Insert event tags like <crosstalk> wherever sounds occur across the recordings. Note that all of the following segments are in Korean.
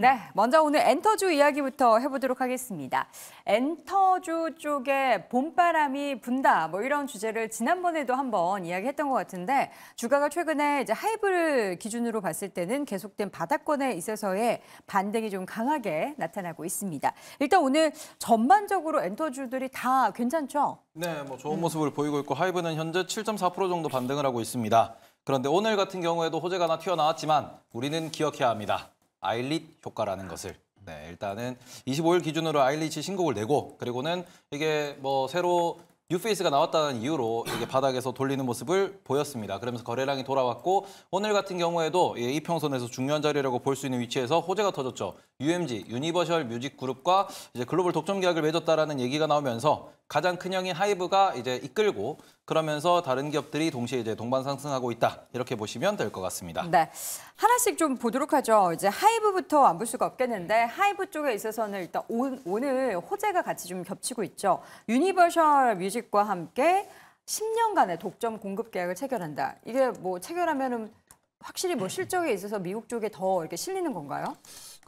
네, 먼저 오늘 엔터주 이야기부터 해보도록 하겠습니다. 엔터주 쪽에 봄바람이 분다 뭐 이런 주제를 지난번에도 한번 이야기했던 것 같은데 주가가 최근에 이제 하이브를 기준으로 봤을 때는 계속된 바닥권에 있어서의 반등이 좀 강하게 나타나고 있습니다. 일단 오늘 전반적으로 엔터주들이 다 괜찮죠? 네, 뭐 좋은 모습을 보이고 있고 하이브는 현재 7.4% 정도 반등을 하고 있습니다. 그런데 오늘 같은 경우에도 호재가 하나 튀어나왔지만 우리는 기억해야 합니다. 아일릿 효과라는 것을 네, 일단은 25일 기준으로 아일리치 신곡을 내고 그리고는 이게 뭐 새로 뉴페이스가 나왔다는 이유로 이게 바닥에서 돌리는 모습을 보였습니다. 그러면서 거래량이 돌아왔고 오늘 같은 경우에도 이평선에서 중요한 자리라고 볼 수 있는 위치에서 호재가 터졌죠. UMG 유니버셜 뮤직 그룹과 이제 글로벌 독점 계약을 맺었다라는 얘기가 나오면서 가장 큰 형인 하이브가 이제 이끌고 그러면서 다른 기업들이 동시에 이제 동반 상승하고 있다 이렇게 보시면 될 것 같습니다. 네, 하나씩 좀 보도록 하죠. 이제 하이브부터 안 볼 수가 없겠는데 하이브 쪽에 있어서는 일단 오, 늘 호재가 같이 좀 겹치고 있죠. 유니버셜 뮤직과 함께 10년간의 독점 공급 계약을 체결한다. 이게 뭐 체결하면은 확실히 뭐 실적에 있어서 미국 쪽에 더 이렇게 실리는 건가요?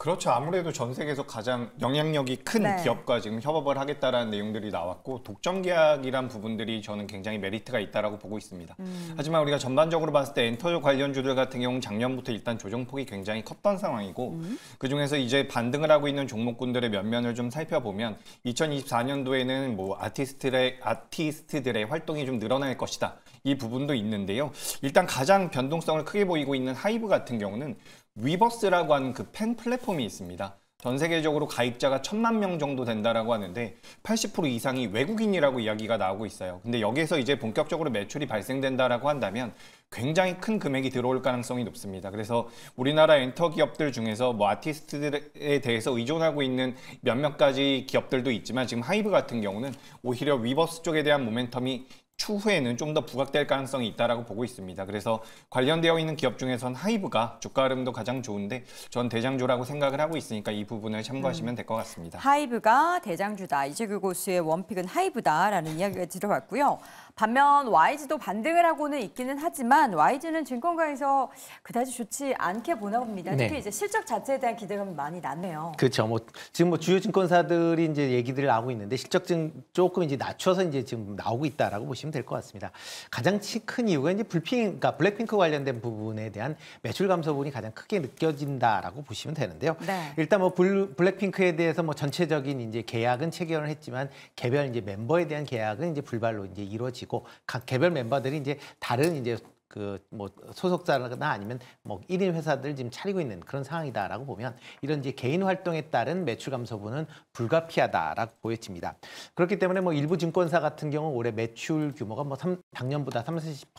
그렇죠. 아무래도 전 세계에서 가장 영향력이 큰 네. 기업과 지금 협업을 하겠다라는 내용들이 나왔고 독점 계약이란 부분들이 저는 굉장히 메리트가 있다라고 보고 있습니다. 음. 하지만 우리가 전반적으로 봤을 때 엔터 관련주들 같은 경우는 작년부터 일단 조정폭이 굉장히 컸던 상황이고 음. 그중에서 이제 반등을 하고 있는 종목군들의 면면을 좀 살펴보면 2024년도에는 뭐 아티스트들의 아티스트들의 활동이 좀 늘어날 것이다. 이 부분도 있는데요. 일단 가장 변동성을 크게 보이고 있는 하이브 같은 경우는 위버스라고 하는 그 팬 플랫폼이 있습니다. 전 세계적으로 가입자가 천만 명 정도 된다라고 하는데 80% 이상이 외국인이라고 이야기가 나오고 있어요. 근데 여기에서 이제 본격적으로 매출이 발생된다라고 한다면 굉장히 큰 금액이 들어올 가능성이 높습니다. 그래서 우리나라 엔터 기업들 중에서 뭐 아티스트들에 대해서 의존하고 있는 몇몇 가지 기업들도 있지만 지금 하이브 같은 경우는 오히려 위버스 쪽에 대한 모멘텀이 추후에는 좀 더 부각될 가능성이 있다라고 보고 있습니다. 그래서 관련되어 있는 기업 중에선 하이브가 주가 흐름도 가장 좋은데 전 대장주라고 생각을 하고 있으니까 이 부분을 참고하시면 음. 될것 같습니다. 하이브가 대장주다. 이재규 고수의 원픽은 하이브다라는 이야기가 들어봤고요. 반면 YG도 반등을 하고는 있기는 하지만 YG는 증권가에서 그다지 좋지 않게 보나 봅니다. 네. 특히 네. 이제 실적 자체에 대한 기대감이 많이 나네요. 그렇죠. 뭐 지금 뭐 주요 증권사들이 이제 얘기들을 하고 있는데 실적 증 조금 이제 낮춰서 이제 지금 나오고 있다라고 보시면 될것 같습니다. 가장 큰 이유가 이제 불핑, 그러니까 블랙핑크 관련된 부분에 대한 매출 감소 부 분이 가장 크게 느껴진다라고 보시면 되는데요. 네. 일단 뭐 블, 블랙핑크에 대해서 뭐 전체적인 이제 계약은 체결을 했지만 개별 이제 멤버에 대한 계약은 이제 불발로 이제 이루어지고 각 개별 멤버들이 이제 다른 이제 그뭐 소속사나 아니면 뭐1인 회사들 지금 차리고 있는 그런 상황이다라고 보면 이런 이제 개인 활동에 따른 매출 감소분은 불가피하다라고 보여집니다. 그렇기 때문에 뭐 일부 증권사 같은 경우 올해 매출 규모가 뭐 3, 작년보다 30,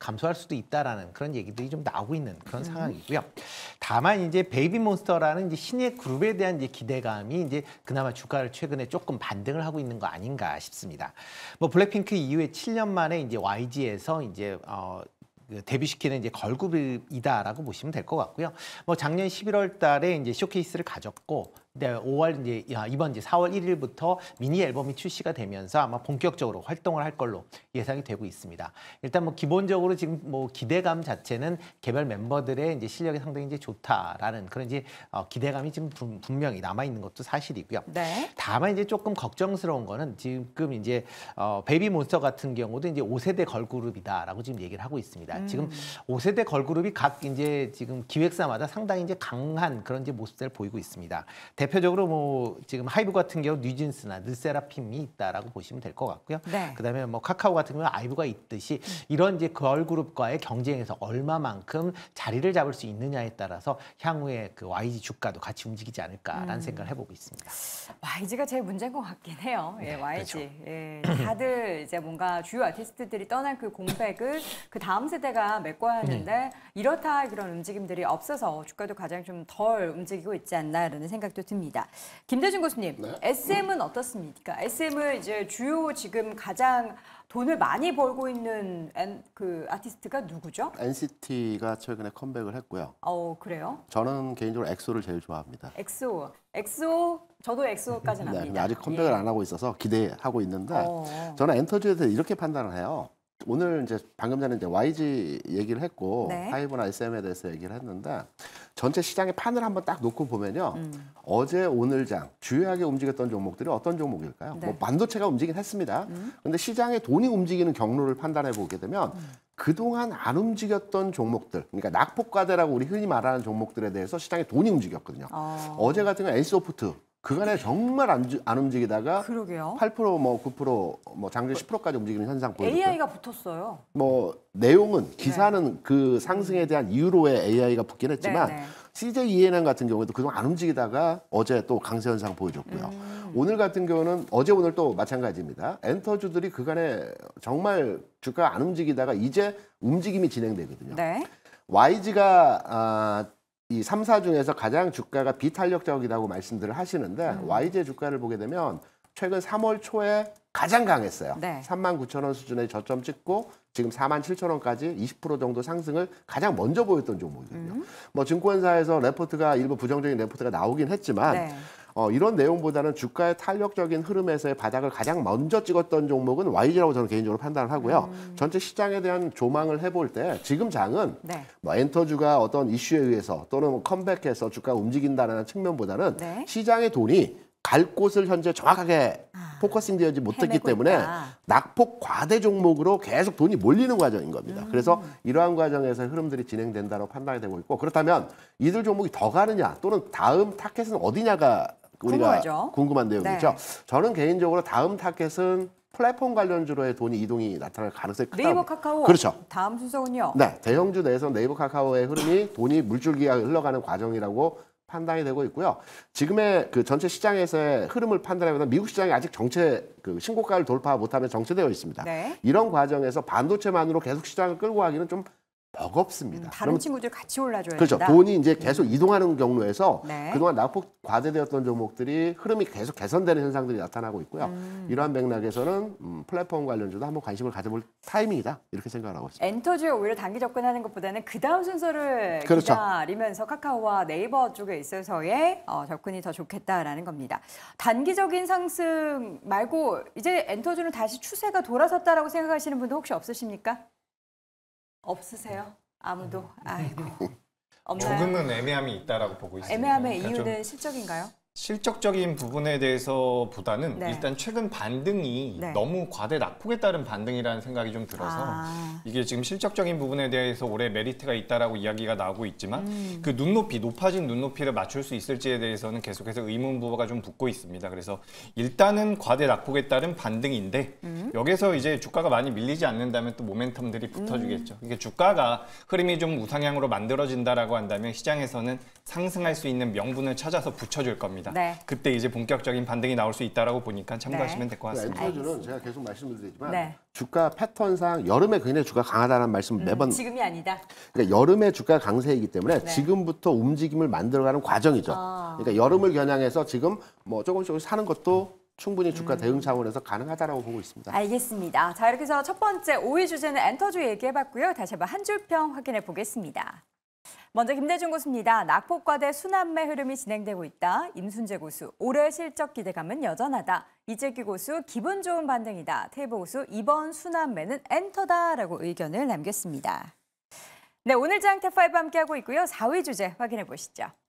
감소할 수도 있다라는 그런 얘기들이 좀 나오고 있는 그런 음. 상황이고요. 다만 이제 베이비몬스터라는 이제 신의 그룹에 대한 이제 기대감이 이제 그나마 주가를 최근에 조금 반등을 하고 있는 거 아닌가 싶습니다. 뭐 블랙핑크 이후에 7년 만에 이제 YG에서 이제 어 대비시키는 그 이제 걸그룹이다라고 보시면 될 것 같고요. 뭐 작년 11월 달에 이제 쇼케이스를 가졌고 네, 5월 이제 이번 이제 4월 1일부터 미니 앨범이 출시가 되면서 아마 본격적으로 활동을 할 걸로 예상이 되고 있습니다. 일단 뭐 기본적으로 지금 뭐 기대감 자체는 개별 멤버들의 이제 실력이 상당히 이제 좋다라는 그런 이제 어, 기대감이 지금 분, 분명히 남아 있는 것도 사실이고요. 네. 다만 이제 조금 걱정스러운 거는 지금 이제 어, 베이비 몬스터 같은 경우도 이제 5세대 걸그룹이다라고 지금 얘기를 하고 있습니다. 음. 지금 5세대 걸그룹이 각 이제 지금 기획사마다 상당히 이제 강한 그런 이제 모습들을 보이고 있습니다. 대표적으로 뭐 지금 하이브 같은 경우 뉴진스나 느세라핌이 있다라고 보시면 될 것 같고요. 네. 그다음에 뭐 카카오 같은 경우 아이브가 있듯이 이런 이제 걸그룹과의 그 경쟁에서 얼마만큼 자리를 잡을 수 있느냐에 따라서 향후에 그 YG 주가도 같이 움직이지 않을까라는 음. 생각을 해보고 있습니다. YG가 제일 문제인 것 같긴 해요. 예, YG. 네, 그렇죠. 예, 다들 이제 뭔가 주요 아티스트들이 떠난 그 공백을 그 다음 세대가 메꿔야 하는데 음. 네. 이렇다 그런 움직임들이 없어서 주가도 가장 좀 덜 움직이고 있지 않나라는 생각도 듭니다. 듭니다. 김대중 교수님, 네? SM은 어떻습니까? SM을 이제 주요 지금 가장 돈을 많이 벌고 있는 엔, 그 아티스트가 누구죠? NCT가 최근에 컴백을 했고요. 어 그래요? 저는 개인적으로 엑소를 제일 좋아합니다. 엑소, 엑소, 저도 엑소까지는 압니다. 네, 아직 컴백을 예. 안 하고 있어서 기대하고 있는데 어. 저는 엔터즈에 대해서 이렇게 판단을 해요. 오늘 이제 방금 전에 이제 YG 얘기를 했고 네. 하이브나 SM에 대해서 얘기를 했는데 전체 시장의 판을 한번 딱 놓고 보면요. 음. 어제 오늘 장 주요하게 움직였던 종목들이 어떤 종목일까요? 네. 뭐 반도체가 움직이긴 했습니다. 그런데 음. 시장의 돈이 움직이는 경로를 판단해 보게 되면 음. 그동안 안 움직였던 종목들, 그러니까 낙폭과대라고 우리 흔히 말하는 종목들에 대해서 시장의 돈이 움직였거든요. 아. 어제 같은 경우 엔소프트 그간에 정말 안, 안 움직이다가 그러게요. 8%뭐 9%뭐 장중 10%까지 움직이는 현상 보여죠 AI가 붙었어요. 뭐 내용은 네. 기사는 네. 그 상승에 대한 이유로의 AI가 붙긴 했지만 네, 네. CJ 이해난 e 같은 경우에도 그동안 안 움직이다가 어제 또 강세 현상 보여줬고요. 음. 오늘 같은 경우는 어제 오늘 또 마찬가지입니다. 엔터주들이 그간에 정말 주가 안 움직이다가 이제 움직임이 진행되거든요. 네. YG가 아, 이 3, 사 중에서 가장 주가가 비탄력적이라고 말씀들을 하시는데 음. YJ 주가를 보게 되면 최근 3월 초에 가장 강했어요. 네. 3만 9천 원 수준의 저점 찍고 지금 4만 7천 원까지 20% 정도 상승을 가장 먼저 보였던 종목이거든요. 음. 뭐 증권사에서 레포트가 일부 부정적인 레포트가 나오긴 했지만 네. 어, 이런 내용보다는 주가의 탄력적인 흐름에서의 바닥을 가장 먼저 찍었던 종목은 YG라고 저는 개인적으로 판단을 하고요. 음. 전체 시장에 대한 조망을 해볼 때 지금 장은 네. 뭐 엔터주가 어떤 이슈에 의해서 또는 컴백해서 주가 가 움직인다는 측면보다는 네. 시장의 돈이 갈 곳을 현재 정확하게 아, 포커싱 되지 어 못했기 때문에 있다. 낙폭 과대 종목으로 계속 돈이 몰리는 과정인 겁니다. 음. 그래서 이러한 과정에서 흐름들이 진행된다고 판단이 되고 있고 그렇다면 이들 종목이 더 가느냐 또는 다음 타켓은 어디냐가 우리가 궁금하죠? 궁금한 내용이죠. 네. 저는 개인적으로 다음 타겟은 플랫폼 관련주로의 돈이 이동이 나타날 가능성이 크다. 네이버 카카오. 그렇죠. 다음 순서군요. 네, 대형주 내에서 네이버 카카오의 흐름이 돈이 물줄기가 흘러가는 과정이라고 판단이 되고 있고요. 지금의 그 전체 시장에서의 흐름을 판단해면 미국 시장이 아직 정체 그 신고가를 돌파 못하면 정체되어 있습니다. 네. 이런 과정에서 반도체만으로 계속 시장을 끌고 가기는 좀 버겁습니다. 음, 다른 그 친구들 같이 올라줘야 그렇죠. 된다. 돈이 이제 계속 음. 이동하는 경로에서 네. 그동안 낙폭 과대되었던 종목들이 흐름이 계속 개선되는 현상들이 나타나고 있고요. 음. 이러한 맥락에서는 음, 플랫폼 관련주도 한번 관심을 가져볼 타이밍이다 이렇게 생각을 하고 있습니다. 엔터주에 오히려 단기 접근하는 것보다는 그 다음 순서를 그렇죠. 기다리면서 카카오와 네이버 쪽에 있어서의 어, 접근이 더 좋겠다라는 겁니다. 단기적인 상승 말고 이제 엔터주는 다시 추세가 돌아섰다라고 생각하시는 분도 혹시 없으십니까? 없으세요? 아무도 네. 아이고 <laughs> 없나요? 조금은 애매함이 있다라고 보고 있습니다. 애매함의 그러니까 이유는 실적인가요? 실적적인 부분에 대해서보다는 네. 일단 최근 반등이 네. 너무 과대 낙폭에 따른 반등이라는 생각이 좀 들어서 아. 이게 지금 실적적인 부분에 대해서 올해 메리트가 있다라고 이야기가 나오고 있지만 음. 그 눈높이 높아진 눈높이를 맞출 수 있을지에 대해서는 계속해서 의문부호가 좀 붙고 있습니다. 그래서 일단은 과대 낙폭에 따른 반등인데 음. 여기서 이제 주가가 많이 밀리지 않는다면 또 모멘텀들이 음. 붙어주겠죠. 음. 이게 주가가 흐름이 좀 우상향으로 만들어진다라고 한다면 시장에서는 상승할 수 있는 명분을 찾아서 붙여줄 겁니다. 겁니다. 네. 그때 이제 본격적인 반등이 나올 수 있다라고 보니까 참고하시면 네. 될것 네, 같습니다. 엔터주는 제가 계속 말씀 드리지만 네. 주가 패턴상 여름에 굉장히 주가 강하다는 말씀 음, 매번 지금이 아니다. 그러니까 여름에 주가 강세이기 때문에 지금부터 움직임을 만들어가는 과정이죠. 아. 그러니까 여름을 겨냥해서 지금 뭐 조금씩 사는 것도 충분히 주가 음. 대응 차원에서 가능하다라고 보고 있습니다. 알겠습니다. 자 이렇게 해서 첫 번째 5위 주제는 엔터주 얘기해봤고요. 다시 한번 한 줄 평 확인해 보겠습니다. 먼저 김대중 고수입니다. 낙폭과대 순환매 흐름이 진행되고 있다. 임순재 고수, 올해 실적 기대감은 여전하다. 이재규 고수, 기분 좋은 반등이다. 테이버 고수, 이번 순환매는 엔터다라고 의견을 남겼습니다. 네, 오늘 장태파이브 함께하고 있고요. 4위 주제 확인해 보시죠.